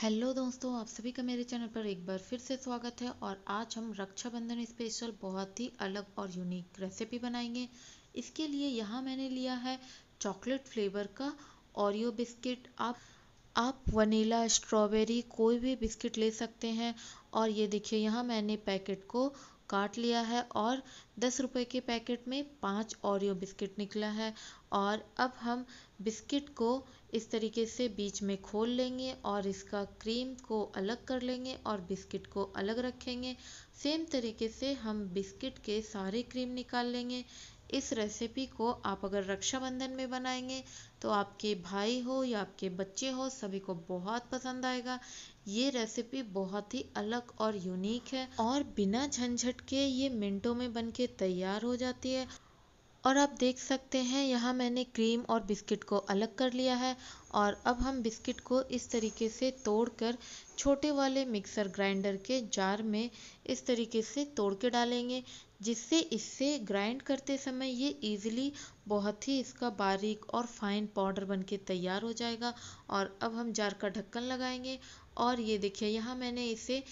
hello दोस्तों आप सभी का मेरे चैनल पर एक बार फिर से स्वागत है और आज हम रक्षाबंधन स्पेशल बहुत ही अलग और यूनिक रेसिपी बनाएंगे इसके लिए यहाँ मैंने लिया है चॉकलेट फ्लेवर का ओरियो बिस्किट आप आप वनीला स्ट्रॉबेरी कोई भी बिस्किट ले सकते हैं और ये देखिए यहाँ मैंने पैकेट को काट लिया है और दस रुपए के पैकेट में पांच ओरियो बिस्किट निकला है और अब हम बिस्किट को इस तरीके से बीच में खोल लेंगे और इसका क्रीम को अलग कर लेंगे और बिस्किट को अलग रखेंगे सेम तरीके से हम बिस्किट के सारे क्रीम निकाल लेंगे इस रेसिपी को आप अगर रक्षाबंधन में बनाएंगे तो आपके भाई हो या आपके बच्चे हो सभी को बहुत पसंद आएगा ये रेसिपी बहुत ही अलग और यूनिक है और बिना झंझट के ये मिनटों में बन के तैयार हो जाती है और आप देख सकते हैं यहाँ मैंने क्रीम और बिस्किट को अलग कर लिया है और अब हम बिस्किट को इस तरीके से तोड़कर छोटे वाले मिक्सर ग्राइंडर के जार में इस तरीके से तोड़ के डालेंगे जिससे इससे ग्राइंड करते समय ये इजीली बहुत ही इसका बारीक और फाइन पाउडर बन के तैयार हो जाएगा और अब हम जार का ढक्कन लगाएंगे और ये देखिए यहाँ मैंने इसे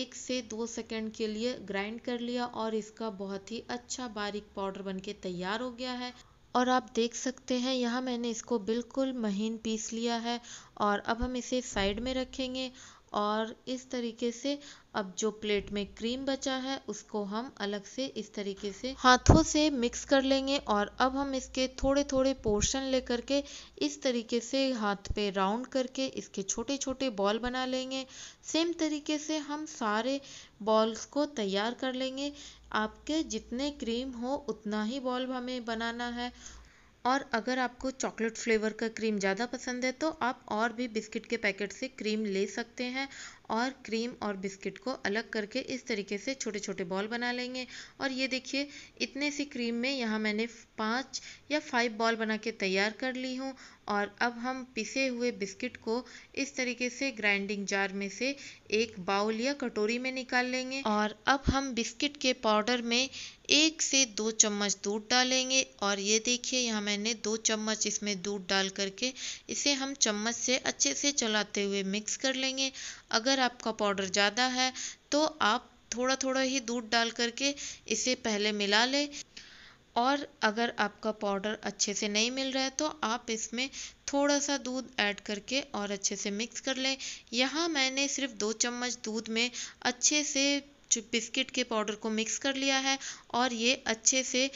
एक से दो सेकंड के लिए ग्राइंड कर लिया और इसका बहुत ही अच्छा बारीक पाउडर बन के तैयार हो गया है और आप देख सकते हैं यहाँ मैंने इसको बिल्कुल महीन पीस लिया है और अब हम इसे साइड में रखेंगे और इस तरीके से अब जो प्लेट में क्रीम बचा है उसको हम अलग से इस तरीके से हाथों से मिक्स कर लेंगे और अब हम इसके थोड़े थोड़े पोर्शन लेकर के इस तरीके से हाथ पे राउंड करके इसके छोटे छोटे बॉल बना लेंगे सेम तरीके से हम सारे बॉल्स को तैयार कर लेंगे आपके जितने क्रीम हो उतना ही बॉल हमें बनाना है और अगर आपको चॉकलेट फ्लेवर का क्रीम ज़्यादा पसंद है तो आप और भी बिस्किट के पैकेट से क्रीम ले सकते हैं और क्रीम और बिस्किट को अलग करके इस तरीके से छोटे छोटे बॉल बना लेंगे और ये देखिए इतने सी क्रीम में यहाँ मैंने पाँच या फाइव बॉल बना के तैयार कर ली हूँ और अब हम पिसे हुए बिस्किट को इस तरीके से ग्राइंडिंग जार में से एक बाउल या कटोरी में निकाल लेंगे और अब हम बिस्किट के पाउडर में एक से दो चम्मच दूध डालेंगे और ये देखिए यहाँ मैंने दो चम्मच इसमें दूध डाल करके इसे हम चम्मच से अच्छे से चलाते हुए मिक्स कर लेंगे अगर आपका पाउडर ज़्यादा है तो आप थोड़ा थोड़ा ही दूध डाल करके इसे पहले मिला लें और अगर आपका पाउडर अच्छे से नहीं मिल रहा है तो आप इसमें थोड़ा सा दूध ऐड करके और अच्छे से मिक्स कर लें यहाँ मैंने सिर्फ दो चम्मच दूध में अच्छे से जो बिस्किट के पाउडर को मिक्स कर लिया है और ये अच्छे से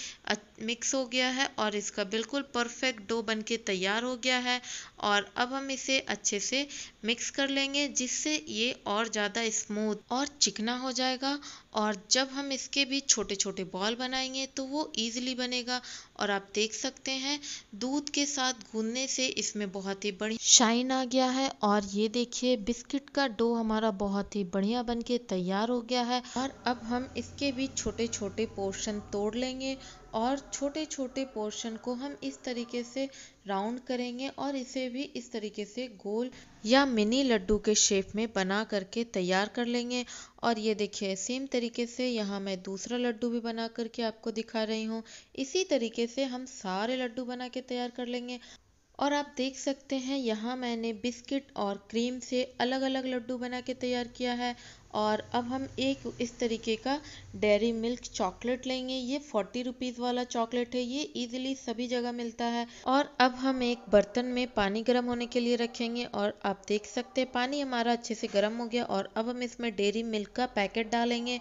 मिक्स हो गया है और इसका बिल्कुल परफेक्ट डो बन के तैयार हो गया है और अब हम इसे अच्छे से मिक्स कर लेंगे जिससे ये और ज़्यादा स्मूथ और चिकना हो जाएगा और जब हम इसके भी छोटे छोटे बॉल बनाएंगे तो वो ईजिली बनेगा और आप देख सकते हैं दूध के साथ गूंदने से इसमें बहुत ही बढ़िया शाइन आ गया है और ये देखिए बिस्किट का डो हमारा बहुत ही बढ़िया बन के तैयार हो गया है और अब हम इसके भी छोटे छोटे पोर्शन तोड़ लेंगे और छोटे छोटे पोर्शन को हम इस तरीके से राउंड करेंगे और इसे भी इस तरीके से गोल या मिनी लड्डू के शेप में बना करके तैयार कर लेंगे और ये देखिए सेम तरीके से यहाँ मैं दूसरा लड्डू भी बना करके आपको दिखा रही हूँ इसी तरीके से हम सारे लड्डू बना के तैयार कर लेंगे और आप देख सकते हैं यहाँ मैंने बिस्किट और क्रीम से अलग अलग लड्डू बना के तैयार किया है और अब हम एक इस तरीके का डेरी मिल्क चॉकलेट लेंगे ये फोर्टी रुपीज़ वाला चॉकलेट है ये इजीली सभी जगह मिलता है और अब हम एक बर्तन में पानी गर्म होने के लिए रखेंगे और आप देख सकते हैं पानी हमारा अच्छे से गर्म हो गया और अब हम इसमें डेयरी मिल्क का पैकेट डालेंगे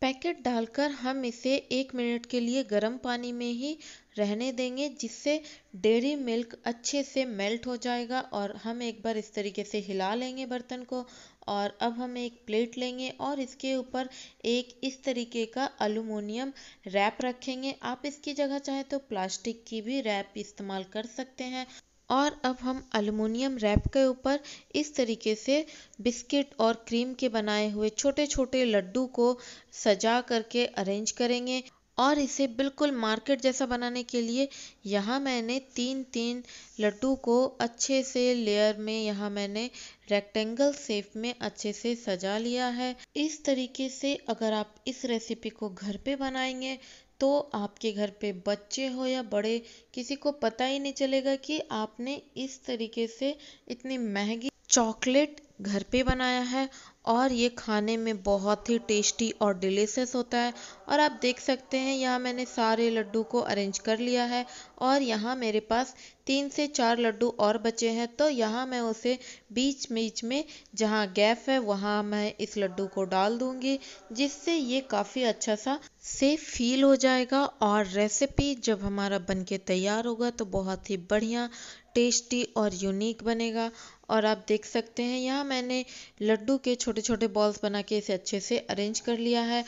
पैकेट डालकर हम इसे एक मिनट के लिए गर्म पानी में ही रहने देंगे जिससे डेरी मिल्क अच्छे से मेल्ट हो जाएगा और हम एक बार इस तरीके से हिला लेंगे बर्तन को और अब हम एक प्लेट लेंगे और इसके ऊपर एक इस तरीके का अलूमिनियम रैप रखेंगे आप इसकी जगह चाहे तो प्लास्टिक की भी रैप इस्तेमाल कर सकते हैं और अब हम अलूमिनियम रैप के ऊपर इस तरीके से बिस्किट और क्रीम के बनाए हुए छोटे छोटे लड्डू को सजा करके अरेंज करेंगे और इसे बिल्कुल मार्केट जैसा बनाने के लिए यहाँ मैंने तीन तीन लड्डू को अच्छे से लेयर में यहाँ मैंने रेक्टेंगल सेप में अच्छे से सजा लिया है इस तरीके से अगर आप इस रेसिपी को घर पे बनाएंगे तो आपके घर पे बच्चे हो या बड़े किसी को पता ही नहीं चलेगा कि आपने इस तरीके से इतनी महंगी चॉकलेट घर पे बनाया है और ये खाने में बहुत ही टेस्टी और डिलीशियस होता है और आप देख सकते हैं यहाँ मैंने सारे लड्डू को अरेंज कर लिया है और यहाँ मेरे पास तीन से चार लड्डू और बचे हैं तो यहाँ मैं उसे बीच बीच में जहाँ गैप है वहाँ मैं इस लड्डू को डाल दूँगी जिससे ये काफ़ी अच्छा सा से फील हो जाएगा और रेसिपी जब हमारा बन तैयार होगा तो बहुत ही बढ़िया टेस्टी और यूनिक बनेगा और आप देख सकते हैं यहाँ मैंने लड्डू के छोटे छोटे बॉल्स बना के इसे अच्छे से अरेंज कर लिया है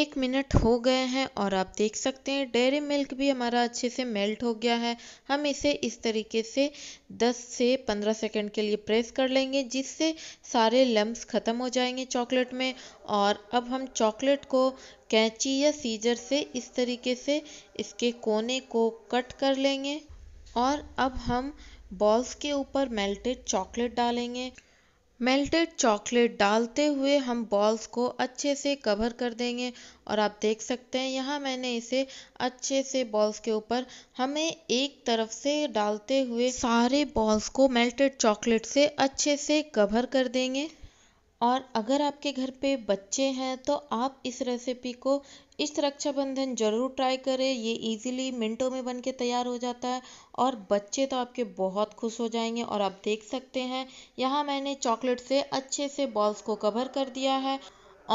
एक मिनट हो गए हैं और आप देख सकते हैं डेयरी मिल्क भी हमारा अच्छे से मेल्ट हो गया है हम इसे इस तरीके से 10 से 15 सेकंड के लिए प्रेस कर लेंगे जिससे सारे लम्ब ख़त्म हो जाएंगे चॉकलेट में और अब हम चॉकलेट को कैंची या सीजर से इस तरीके से इसके कोने को कट कर लेंगे और अब हम बॉल्स के ऊपर मेल्टेड चॉकलेट डालेंगे मेल्टेड चॉकलेट डालते हुए हम बॉल्स को अच्छे से कवर कर देंगे और आप देख सकते हैं यहाँ मैंने इसे अच्छे से बॉल्स के ऊपर हमें एक तरफ से डालते हुए सारे बॉल्स को मेल्टेड चॉकलेट से अच्छे से कवर कर देंगे और अगर आपके घर पे बच्चे हैं तो आप इस रेसिपी को इस रक्षाबंधन ज़रूर ट्राई करें ये इजीली मिनटों में बन के तैयार हो जाता है और बच्चे तो आपके बहुत खुश हो जाएंगे और आप देख सकते हैं यहाँ मैंने चॉकलेट से अच्छे से बॉल्स को कवर कर दिया है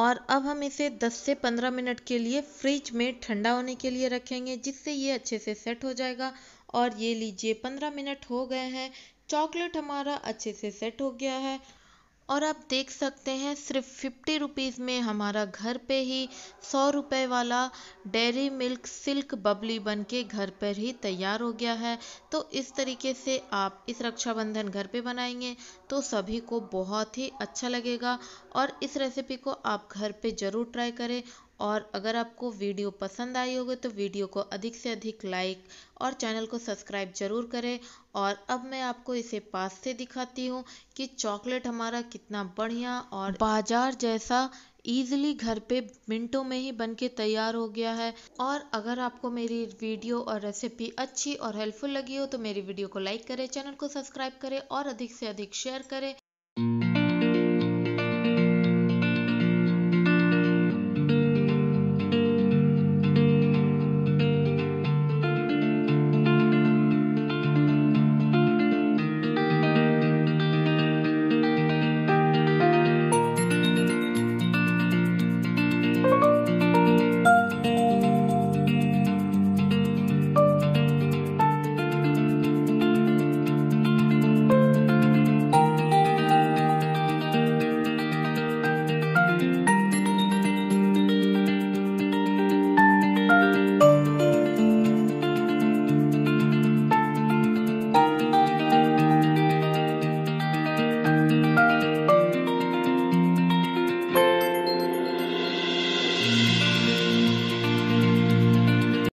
और अब हम इसे 10 से 15 मिनट के लिए फ्रिज में ठंडा होने के लिए रखेंगे जिससे ये अच्छे से सेट हो जाएगा और ये लीजिए 15 मिनट हो गए हैं चॉकलेट हमारा अच्छे से सेट हो गया है और आप देख सकते हैं सिर्फ फिफ्टी रुपीज़ में हमारा घर पे ही सौ रुपये वाला डेरी मिल्क सिल्क बबली बन के घर पर ही तैयार हो गया है तो इस तरीके से आप इस रक्षाबंधन घर पे बनाएंगे तो सभी को बहुत ही अच्छा लगेगा और इस रेसिपी को आप घर पे ज़रूर ट्राई करें और अगर आपको वीडियो पसंद आई होगी तो वीडियो को अधिक से अधिक लाइक और चैनल को सब्सक्राइब जरूर करें और अब मैं आपको इसे पास से दिखाती हूँ कि चॉकलेट हमारा कितना बढ़िया और बाजार जैसा ईजिली घर पे मिनटों में ही बन के तैयार हो गया है और अगर आपको मेरी वीडियो और रेसिपी अच्छी और हेल्पफुल लगी हो तो मेरी वीडियो को लाइक करें चैनल को सब्सक्राइब करें और अधिक से अधिक शेयर करें